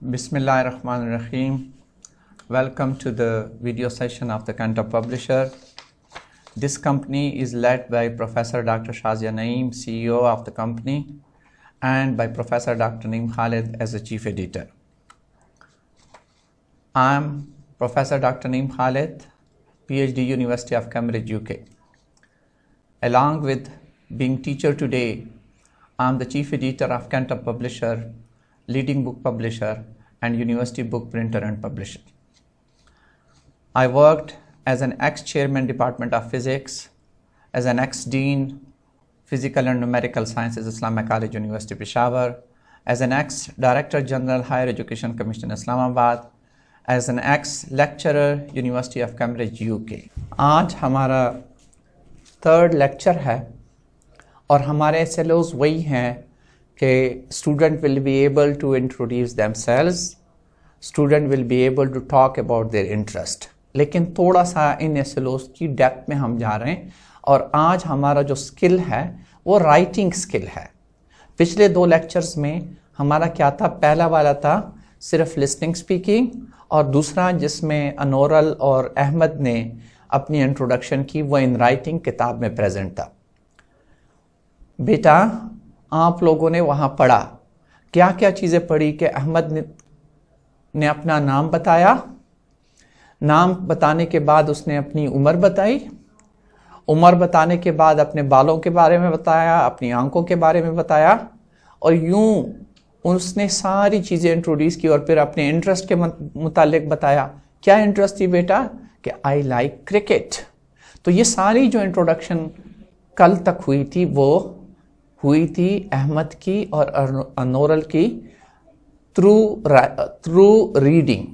Bismillah Rahman Rahim. Welcome to the video session of the Kanta Publisher. This company is led by Professor Dr. Shazia Naeem, CEO of the company, and by Professor Dr. Naeem Khalid as the chief editor. I'm Professor Dr. Naeem Khalid, PhD, University of Cambridge, UK. Along with being teacher today, I'm the chief editor of Kanta Publisher leading book publisher and university book printer and publisher. I worked as an ex-chairman department of physics, as an ex-dean physical and numerical sciences Islamic College University Peshawar, as an ex-director general higher education commission Islamabad, as an ex-lecturer University of Cambridge UK. आज हमारा third lecture है और हमारे सेलोज वही हैं के student will be able to introduce themselves student will be able to talk about their interest लेकिन थोड़ा सा इन एस की डेप्थ में हम जा रहे हैं और आज हमारा जो स्किल है वो राइटिंग स्किल है पिछले दो लेक्चर्स में हमारा क्या था पहला वाला था सिर्फ लिस्निंग स्पीकिंग और दूसरा जिसमें अनोरल और अहमद ने अपनी इंट्रोडक्शन की वो इन राइटिंग किताब में प्रेजेंट था बेटा आप लोगों ने वहाँ पढ़ा क्या क्या चीज़ें पढ़ी कि अहमद ने, ने अपना नाम बताया नाम बताने के बाद उसने अपनी उम्र बताई उम्र बताने के बाद अपने बालों के बारे में बताया अपनी आंखों के बारे में बताया और यूं उसने सारी चीज़ें इंट्रोड्यूस की और फिर अपने इंटरेस्ट के मुतालिक बताया क्या इंटरेस्ट थी बेटा कि आई लाइक क्रिकेट तो ये सारी जो इंट्रोडक्शन कल तक हुई थी वो हुई थी अहमद की और अनोरल की थ्रू थ्रू रीडिंग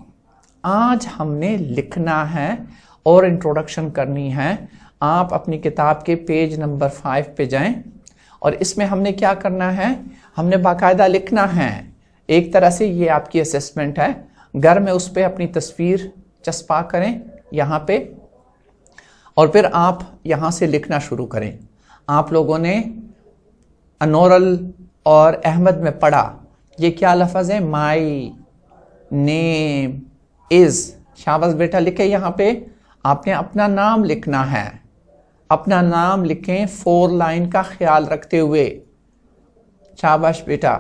आज हमने लिखना है और इंट्रोडक्शन करनी है आप अपनी किताब के पेज नंबर फाइव पे जाएं और इसमें हमने क्या करना है हमने बाकायदा लिखना है एक तरह से ये आपकी असेसमेंट है घर में उस पर अपनी तस्वीर चस्पा करें यहाँ पे और फिर आप यहाँ से लिखना शुरू करें आप लोगों ने अनोरल और अहमद में पढ़ा ये क्या लफज है माई नेम इज़ शाबस बेटा लिखे यहाँ पे आपने अपना नाम लिखना है अपना नाम लिखें फोर लाइन का ख्याल रखते हुए शाबाश बेटा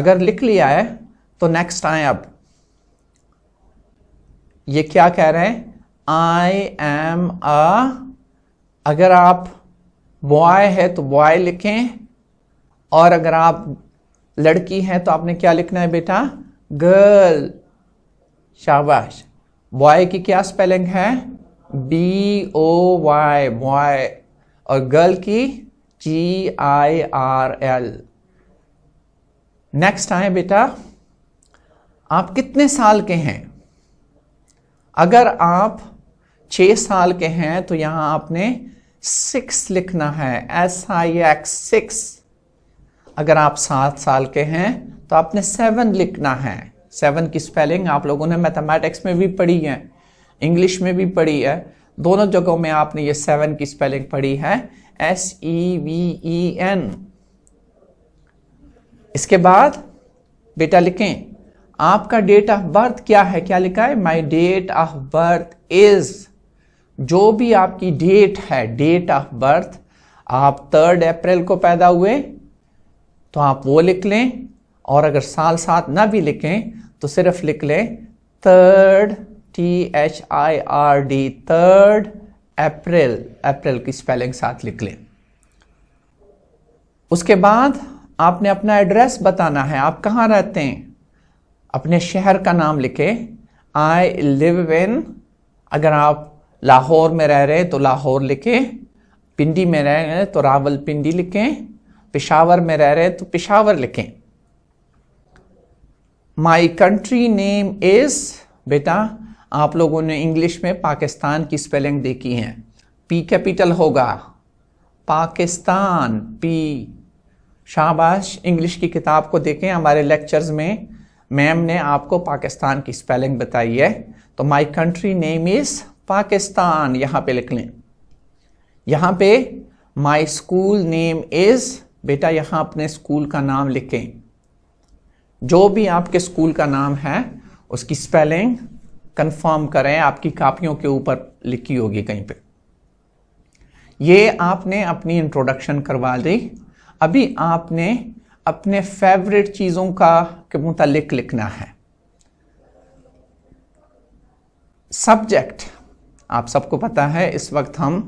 अगर लिख लिया है तो नेक्स्ट आए अब ये क्या कह रहे हैं आई एम अगर आप बॉय है तो बॉय लिखें और अगर आप लड़की हैं तो आपने क्या लिखना है बेटा गर्ल शाबाश बॉय की क्या स्पेलिंग है बी ओ वाई बॉय और गर्ल की G I R L next आए बेटा आप कितने साल के हैं अगर आप छह साल के हैं तो यहां आपने सिक्स लिखना है एस आई एक्स सिक्स अगर आप सात साल के हैं तो आपने सेवन लिखना है सेवन की स्पेलिंग आप लोगों ने मैथमेटिक्स में भी पढ़ी है इंग्लिश में भी पढ़ी है दोनों जगहों में आपने ये सेवन की स्पेलिंग पढ़ी है S E V E N इसके बाद बेटा लिखें आपका डेट ऑफ बर्थ क्या है क्या लिखा है my date of birth is जो भी आपकी डेट है डेट ऑफ बर्थ आप थर्ड अप्रैल को पैदा हुए तो आप वो लिख लें और अगर साल साथ ना भी लिखें तो सिर्फ लिख लें third T H I R D third April April की स्पेलिंग साथ लिख लें उसके बाद आपने अपना एड्रेस बताना है आप कहाँ रहते हैं अपने शहर का नाम लिखें आई लिव इन अगर आप लाहौर में रह रहे तो लाहौर लिखें पिंडी में रह रहे तो रावल पिंडी लिखें पिशावर में रह रहे तो पिशावर लिखें माई कंट्री नेम इज़ बेटा आप लोगों ने इंग्लिश में पाकिस्तान की स्पेलिंग देखी है पी कैपिटल होगा पाकिस्तान पी शाबाश इंग्लिश की किताब को देखें हमारे लेक्चर्स में मैम ने आपको पाकिस्तान की स्पेलिंग बताई है तो my country name is Pakistan यहां पे लिख लें यहां पे माय स्कूल नेम इज बेटा यहां अपने स्कूल का नाम लिखें जो भी आपके स्कूल का नाम है उसकी स्पेलिंग कंफर्म करें आपकी कापियों के ऊपर लिखी होगी कहीं पे ये आपने अपनी इंट्रोडक्शन करवा दी अभी आपने अपने फेवरेट चीज़ों का के मुतालिक लिखना है सब्जेक्ट आप सबको पता है इस वक्त हम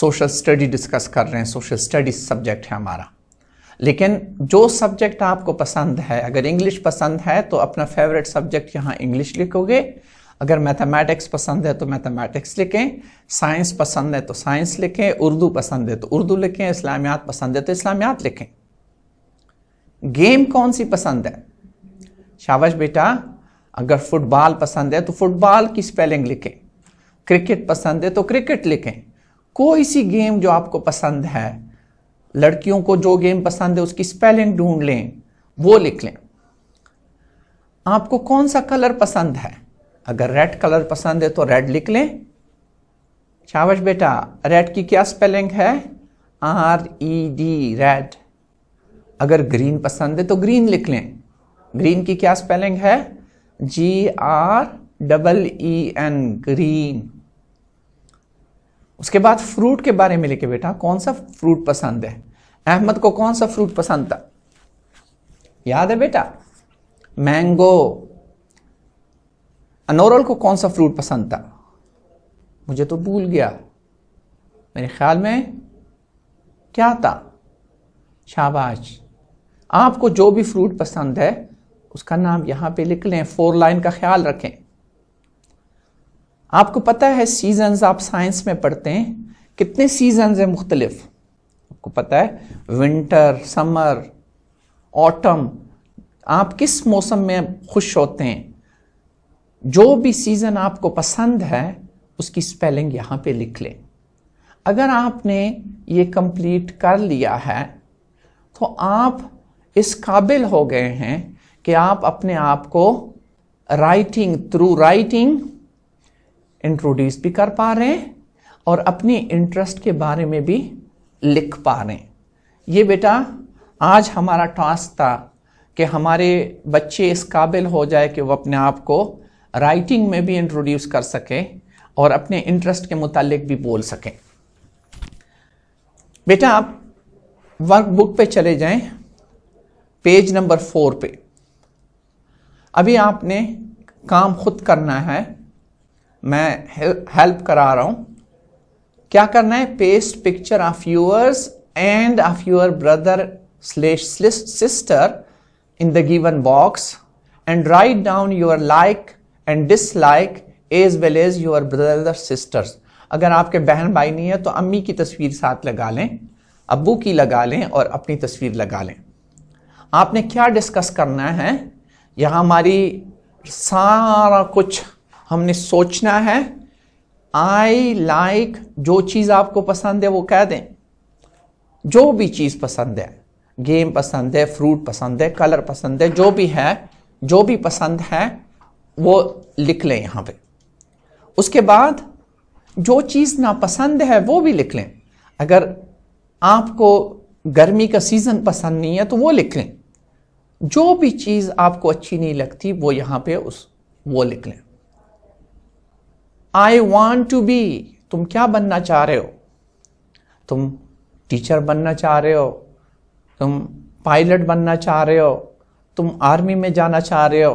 सोशल स्टडी डिस्कस कर रहे हैं सोशल स्टडीज सब्जेक्ट है हमारा लेकिन जो सब्जेक्ट आपको पसंद है अगर इंग्लिश पसंद है तो अपना फेवरेट सब्जेक्ट यहाँ इंग्लिश लिखोगे अगर मैथमेटिक्स पसंद है तो मैथमेटिक्स लिखें साइंस पसंद है तो साइंस लिखें उर्दू पसंद है तो उर्दू लिखें इस्लामियात पसंद है तो इस्लामियात लिखें गेम कौन सी पसंद है शाबाश बेटा अगर फुटबॉल पसंद है तो फुटबॉल की स्पेलिंग लिखें क्रिकेट पसंद है तो क्रिकेट लिखें कोई सी गेम जो आपको पसंद है लड़कियों को जो गेम पसंद है उसकी स्पेलिंग ढूंढ लें वो लिख लें आपको कौन सा कलर पसंद है अगर रेड कलर पसंद है तो रेड लिख लें शाबाश बेटा रेड की क्या स्पेलिंग है आर ई डी रेड अगर ग्रीन पसंद है तो ग्रीन लिख लें ग्रीन की क्या स्पेलिंग है G R double E N green उसके बाद फ्रूट के बारे में लिखे बेटा कौन सा फ्रूट पसंद है अहमद को कौन सा फ्रूट पसंद था याद है बेटा मैंगो अनोरल को कौन सा फ्रूट पसंद था मुझे तो भूल गया मेरे ख्याल में क्या था शाबाश आपको जो भी फ्रूट पसंद है उसका नाम यहां पे लिख लें फोर लाइन का ख्याल रखें आपको पता है सीजन्स आप साइंस में पढ़ते हैं कितने सीजन्स हैं मुख्तलिफ आपको पता है विंटर समर ऑटम आप किस मौसम में खुश होते हैं जो भी सीज़न आपको पसंद है उसकी स्पेलिंग यहां पे लिख लें अगर आपने ये कंप्लीट कर लिया है तो आप इस काबिल हो गए हैं कि आप अपने आप को राइटिंग थ्रू राइटिंग इंट्रोड्यूस भी कर पा रहे हैं और अपने इंटरेस्ट के बारे में भी लिख पा रहे हैं ये बेटा आज हमारा टास्क था कि हमारे बच्चे इस काबिल हो जाए कि वो अपने आप को राइटिंग में भी इंट्रोड्यूस कर सकें और अपने इंटरेस्ट के मुतालिक भी बोल सकें बेटा आप वर्कबुक पे चले जाएं पेज नंबर फोर पे अभी आपने काम खुद करना है मैं हेल्प करा रहा हूँ क्या करना है paste picture of yours and of your brother slash sister in the given box and write down your like and dislike as well as your brother sisters अगर आपके बहन भाई नहीं है तो अम्मी की तस्वीर साथ लगा लें अबू की लगा लें और अपनी तस्वीर लगा लें आपने क्या डिस्कस करना है यहाँ हमारी सारा कुछ हमने सोचना है आई लाइक like, जो चीज़ आपको पसंद है वो कह दें जो भी चीज़ पसंद है गेम पसंद है फ्रूट पसंद है कलर पसंद है जो भी है जो भी पसंद है वो लिख लें यहाँ पे उसके बाद जो चीज़ नापसंद है वो भी लिख लें अगर आपको गर्मी का सीज़न पसंद नहीं है तो वो लिख लें जो भी चीज़ आपको अच्छी नहीं लगती वो यहाँ पे उस वो लिख लें आई वॉन्ट टू बी तुम क्या बनना चाह रहे हो तुम टीचर बनना चाह रहे हो तुम पायलट बनना चाह रहे हो तुम आर्मी में जाना चाह रहे हो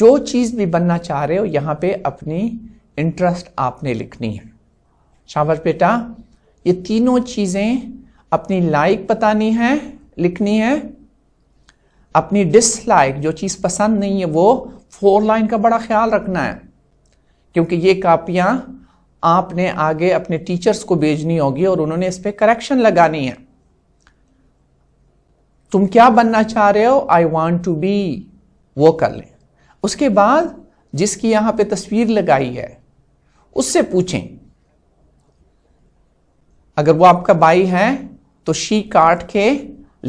जो चीज़ भी बनना चाह रहे हो यहां पे अपनी इंटरेस्ट आपने लिखनी है शाबाश बेटा ये तीनों चीज़ें अपनी लाइक बतानी है लिखनी है अपनी डिसलाइक जो चीज़ पसंद नहीं है वो फोर लाइन का बड़ा ख्याल रखना है क्योंकि ये कापियां आपने आगे अपने टीचर्स को भेजनी होगी और उन्होंने इस पर करेक्शन लगानी है तुम क्या बनना चाह रहे हो आई वॉन्ट टू बी वो कर लें उसके बाद जिसकी यहां पे तस्वीर लगाई है उससे पूछें अगर वो आपका भाई है तो शी काट के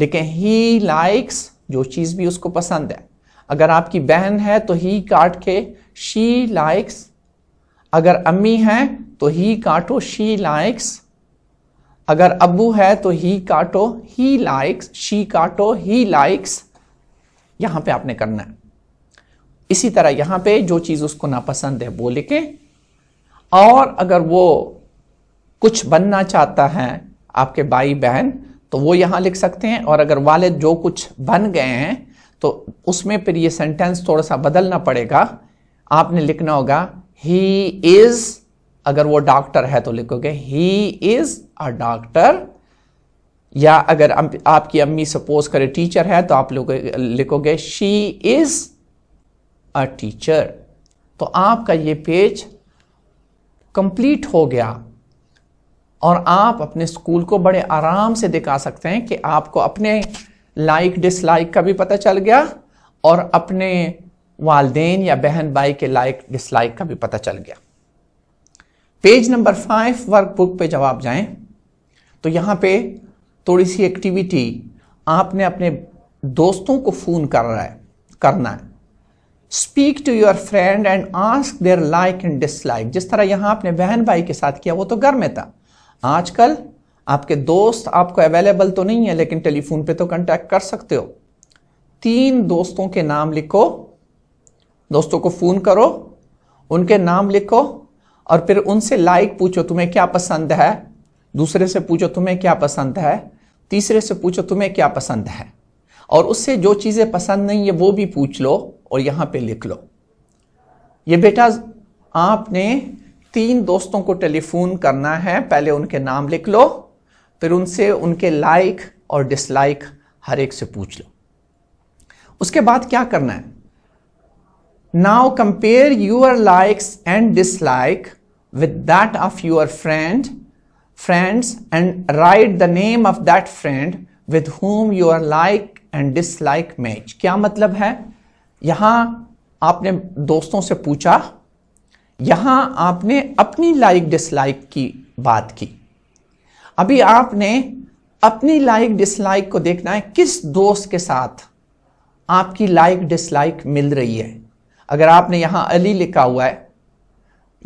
लेकिन ही लाइक्स जो चीज़ भी उसको पसंद है अगर आपकी बहन है तो ही काट के शी लाइक्स अगर अम्मी है तो ही काटो शी लाइक्स अगर अबू है तो ही काटो ही लाइक्स शी काटो ही लाइक्स यहां पे आपने करना है इसी तरह यहां पे जो चीज उसको नापसंद है वो लिखे और अगर वो कुछ बनना चाहता है आपके भाई बहन तो वो यहां लिख सकते हैं और अगर वाले जो कुछ बन गए हैं तो उसमें फिर ये सेंटेंस थोड़ा सा बदलना पड़ेगा आपने लिखना होगा ही इज अगर वो डॉक्टर है तो लिखोगे ही इज अ डॉक्टर या अगर आपकी अम्मी सपोज करे टीचर है तो आप लोग लिखोगे शी इज अ टीचर तो आपका ये पेज कंप्लीट हो गया और आप अपने स्कूल को बड़े आराम से दिखा सकते हैं कि आपको अपने लाइक डिसलाइक का भी पता चल गया और अपने वालदेन या बहन भाई के लाइक डिसलाइक का भी पता चल गया पेज नंबर फाइव वर्कबुक पे जब आप जाएं तो यहां पे थोड़ी सी एक्टिविटी आपने अपने दोस्तों को फ़ोन कर रहा है करना है speak to your friend and ask their like and dislike जिस तरह यहां आपने बहन भाई के साथ किया वो तो घर में था आजकल आपके दोस्त आपको अवेलेबल तो नहीं है लेकिन टेलीफोन पे तो कांटेक्ट कर सकते हो तीन दोस्तों के नाम लिखो दोस्तों को फ़ोन करो उनके नाम लिखो और फिर उनसे लाइक पूछो तुम्हें क्या पसंद है दूसरे से पूछो तुम्हें क्या पसंद है तीसरे से पूछो तुम्हें क्या पसंद है और उससे जो चीज़ें पसंद नहीं है वो भी पूछ लो और यहां पे लिख लो ये बेटा आपने तीन दोस्तों को टेलीफोन करना है पहले उनके नाम लिख लो फिर उनसे उनके लाइक और डिसलाइक हर एक से पूछ लो उसके बाद क्या करना है Now compare your likes and dislike with that of your friend, friends and write the name of that friend with whom your like and dislike match. क्या मतलब है यहां आपने दोस्तों से पूछा यहां आपने अपनी लाइक डिसलाइक की बात की अभी आपने अपनी लाइक डिसलाइक को देखना है किस दोस्त के साथ आपकी लाइक डिसलाइक मिल रही है अगर आपने यहां अली लिखा हुआ है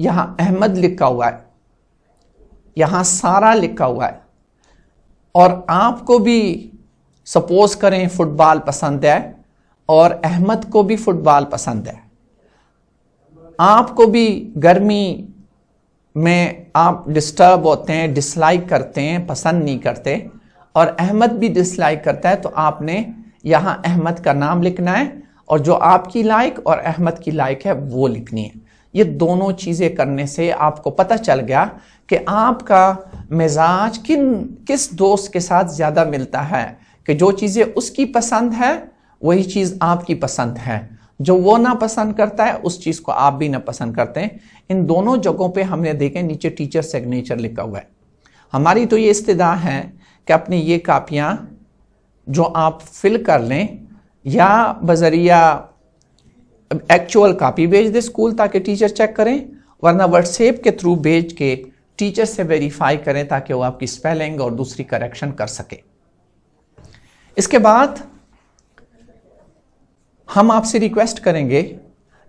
यहां अहमद लिखा हुआ है यहां सारा लिखा हुआ है और आपको भी सपोज करें फुटबॉल पसंद है और अहमद को भी फुटबॉल पसंद है आपको भी गर्मी में आप डिस्टर्ब होते हैं डिसलाइक करते हैं पसंद नहीं करते और अहमद भी डिसलाइक करता है तो आपने यहाँ अहमद का नाम लिखना है और जो आपकी लायक और अहमद की लाइक है वो लिखनी है ये दोनों चीज़ें करने से आपको पता चल गया कि आपका मिजाज किन किस दोस्त के साथ ज़्यादा मिलता है कि जो चीज़ें उसकी पसंद है वही चीज़ आपकी पसंद है जो वो ना पसंद करता है उस चीज़ को आप भी ना पसंद करते हैं इन दोनों जगहों पे हमने देखें नीचे टीचर सिग्नेचर लिखा हुआ है हमारी तो ये इस्तः है कि अपनी ये कापियाँ जो आप फिल कर लें या बजरिया एक्चुअल कापी भेज दे स्कूल ताकि टीचर चेक करें वरना व्हाट्सएप के थ्रू भेज के टीचर से वेरीफाई करें ताकि वो आपकी स्पेलिंग और दूसरी करेक्शन कर सके इसके बाद हम आपसे रिक्वेस्ट करेंगे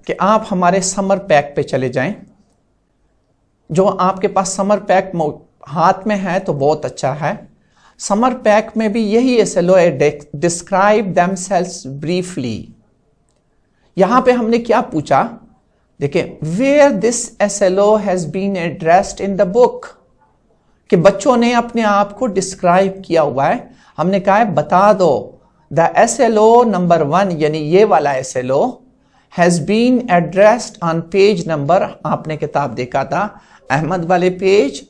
कि आप हमारे समर पैक पे चले जाएं जो आपके पास समर पैक हाथ में है तो बहुत अच्छा है समर पैक में भी यही S L O A describe themselves briefly यहां पे हमने क्या पूछा देखिए where this S L O has been addressed in the book कि बच्चों ने अपने आप को डिस्क्राइब किया हुआ है हमने कहा है बता दो the S L O number one यानी ये वाला S L O has been addressed on page number आपने किताब देखा था अहमद वाले पेज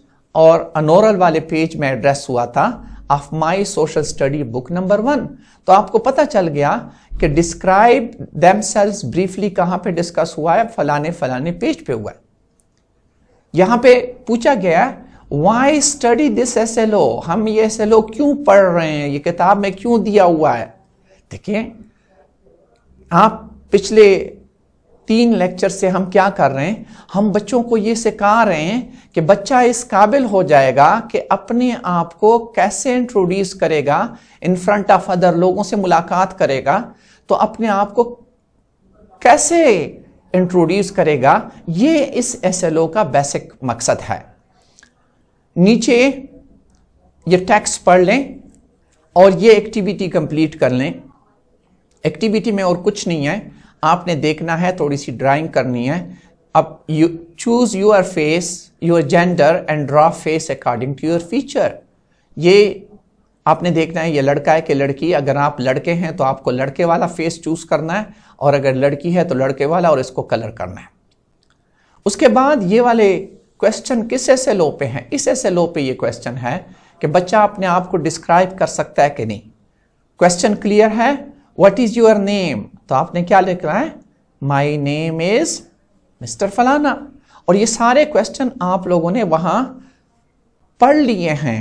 और अनोरल वाले पेज में एड्रेस हुआ था of my social study book number one तो आपको पता चल गया कि डिस्क्राइब दैम सेल्स ब्रीफली कहां पे डिस्कस हुआ है फलाने फलाने पेज पे हुआ है यहां पे पूछा गया why study this S L O हम ये एस एल ओ क्यों पढ़ रहे हैं ये किताब में क्यों दिया हुआ है देखिए आप पिछले तीन लेक्चर से हम क्या कर रहे हैं हम बच्चों को ये सिखा रहे हैं कि बच्चा इस काबिल हो जाएगा कि अपने आप को कैसे इंट्रोड्यूस करेगा इन फ्रंट ऑफ अदर लोगों से मुलाकात करेगा तो अपने आप को कैसे इंट्रोड्यूस करेगा ये इस एस का बेसिक मकसद है नीचे ये टैक्स पढ़ लें और ये एक्टिविटी कंप्लीट कर लें एक्टिविटी में और कुछ नहीं है आपने देखना है थोड़ी सी ड्राइंग करनी है अब you choose your face your gender and draw face according to your feature ये आपने देखना है ये लड़का है कि लड़की अगर आप लड़के हैं तो आपको लड़के वाला फेस चूज करना है और अगर लड़की है तो लड़के वाला और इसको कलर करना है उसके बाद ये वाले क्वेश्चन किस एस एल पे हैं इस एस एल पे ये क्वेश्चन है कि बच्चा अपने आप को डिस्क्राइब कर सकता है कि नहीं क्वेश्चन क्लियर है व्हाट इज योर नेम तो आपने क्या लिख रहा है माई नेम इज मिस्टर फलाना और ये सारे क्वेश्चन आप लोगों ने वहां पढ़ लिए हैं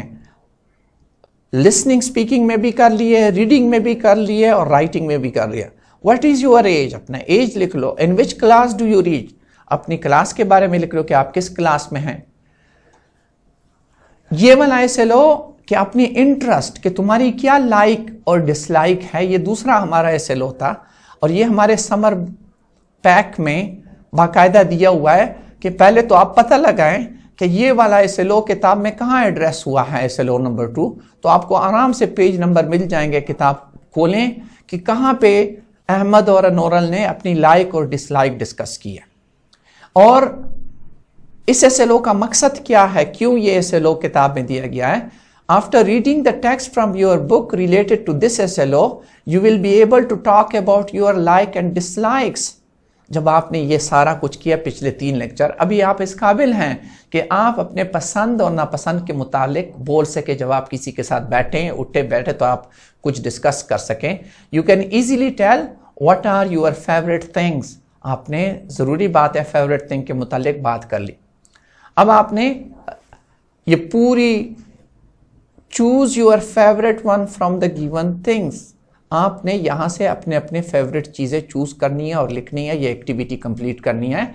लिसनिंग स्पीकिंग में भी कर लिए रीडिंग में भी कर लिए और राइटिंग में भी कर लिया वट इज़ योअर एज अपना एज लिख लो in which class do you reach अपनी क्लास के बारे में लिख लो कि आप किस क्लास में हैं ये वाला ऐसे लो कि अपनी इंटरेस्ट कि तुम्हारी क्या लाइक और डिसलाइक है ये दूसरा हमारा ऐसे लो था और ये हमारे समर पैक में बाकायदा दिया हुआ है कि पहले तो आप पता लगाएं कि ये वाला एस किताब में कहाँ एड्रेस हुआ है एस नंबर टू तो आपको आराम से पेज नंबर मिल जाएंगे किताब खोलें कि कहाँ पे अहमद और अनोरल ने अपनी लाइक और डिसलाइक डिस्कस किया और इस एस का मकसद क्या है क्यों ये एस किताब में दिया गया है After reading the text from your book related to this SLO, you will be able to talk about your like and dislikes. जब आपने ये सारा कुछ किया पिछले तीन लेक्चर अभी आप इस काबिल हैं कि आप अपने पसंद और नापसंद के मुतालिक बोल सके जब आप किसी के साथ बैठें उठे बैठे तो आप कुछ डिस्कस कर सकें you can easily tell what are your favourite things आपने ज़रूरी बात है फेवरेट थिंग के मुतालिक बात कर ली अब आपने ये पूरी choose your favourite one from the given things आपने यहाँ से अपने अपने फेवरेट चीज़ें चूज करनी है और लिखनी है ये एक्टिविटी कंप्लीट करनी है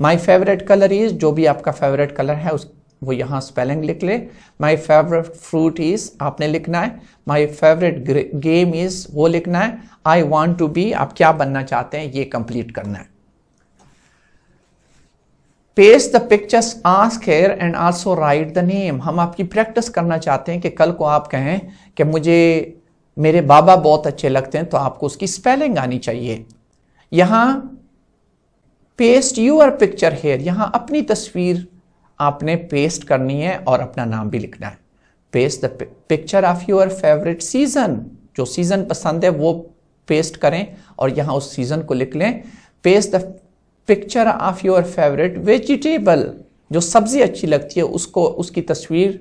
माई फेवरेट कलर इज़ जो भी आपका फेवरेट कलर है उस वो यहाँ स्पेलिंग लिख ले माई फेवरेट फ्रूट इज़ आपने लिखना है माई फेवरेट गेम इज़ वो लिखना है आई वॉन्ट टू बी आप क्या बनना चाहते हैं ये कंप्लीट करना है paste the pictures ask here and also write the name हम आपकी प्रैक्टिस करना चाहते हैं कि कल को आप कहें कि मुझे मेरे बाबा बहुत अच्छे लगते हैं तो आपको उसकी स्पेलिंग आनी चाहिए यहाँ पेस्ट यूअर पिक्चर हेयर यहाँ अपनी तस्वीर आपने पेस्ट करनी है और अपना नाम भी लिखना है paste the picture of your favourite season जो सीजन पसंद है वो पेस्ट करें और यहाँ उस सीजन को लिख लें paste the picture of your favourite vegetable जो सब्जी अच्छी लगती है उसको उसकी तस्वीर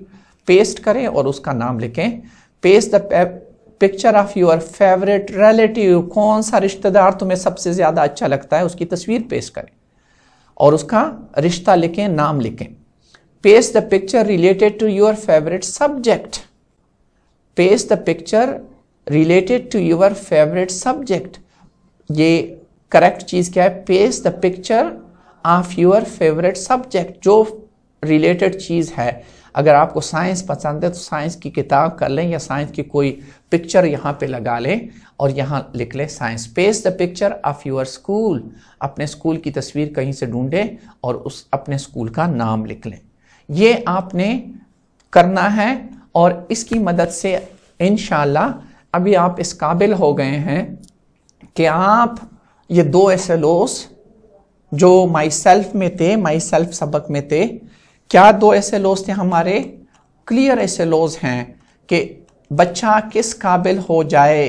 पेस्ट करें और उसका नाम लिखें paste the picture of your favourite relative कौन सा रिश्तेदार तुम्हें सबसे ज़्यादा अच्छा लगता है उसकी तस्वीर पेस्ट करें और उसका रिश्ता लिखें नाम लिखें paste the picture related to your favourite subject paste the picture related to your favourite subject ये करेक्ट चीज़ क्या है paste the picture of your favourite subject जो रिलेटेड चीज़ है अगर आपको साइंस पसंद है तो साइंस की किताब कर लें या साइंस की कोई पिक्चर यहाँ पे लगा लें और यहाँ लिख लें science paste the picture of your school अपने स्कूल की तस्वीर कहीं से ढूंढें और उस अपने स्कूल का नाम लिख लें ये आपने करना है और इसकी मदद से इन अभी आप इस काबिल हो गए हैं कि आप ये दो एस एल ओस जो माई सेल्फ में थे माई सेल्फ सबक में थे क्या दो एस एल ओस थे हमारे क्लियर एस एल ओज हैं कि बच्चा किस काबिल हो जाए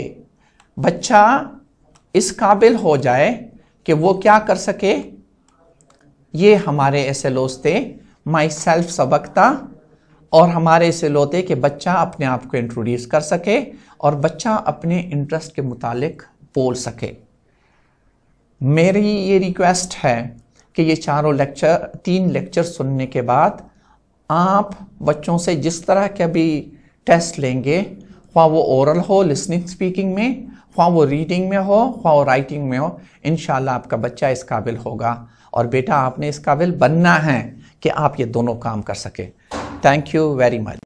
बच्चा इस काबिल हो जाए कि वो क्या कर सके ये हमारे ऐसे एल थे माई सेल्फ सबक था और हमारे ऐसे लोग थे कि बच्चा अपने आप को इंट्रोड्यूस कर सके और बच्चा अपने इंटरेस्ट के मुतालिक बोल सके मेरी ये रिक्वेस्ट है कि ये चारों लेक्चर तीन लेक्चर सुनने के बाद आप बच्चों से जिस तरह के भी टेस्ट लेंगे ख्वा वो ओरल हो लिसनिंग स्पीकिंग में ख्वा वो रीडिंग में हो ख्वा वो राइटिंग में हो इन आपका बच्चा इस काबिल होगा और बेटा आपने इस काबिल बनना है कि आप ये दोनों काम कर सके थैंक यू वेरी मच